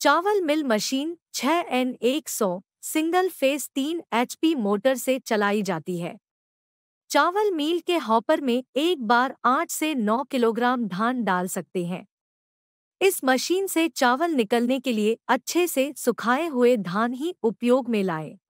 चावल मिल machine 6N100 N एक सौ सिंगल फेस तीन एचपी मोटर से चलाई जाती है चावल मील के हॉपर में एक बार आठ से नौ किलोग्राम धान डाल सकते हैं इस मशीन से चावल निकलने के लिए अच्छे से सुखाए हुए धान ही उपयोग में लाएं।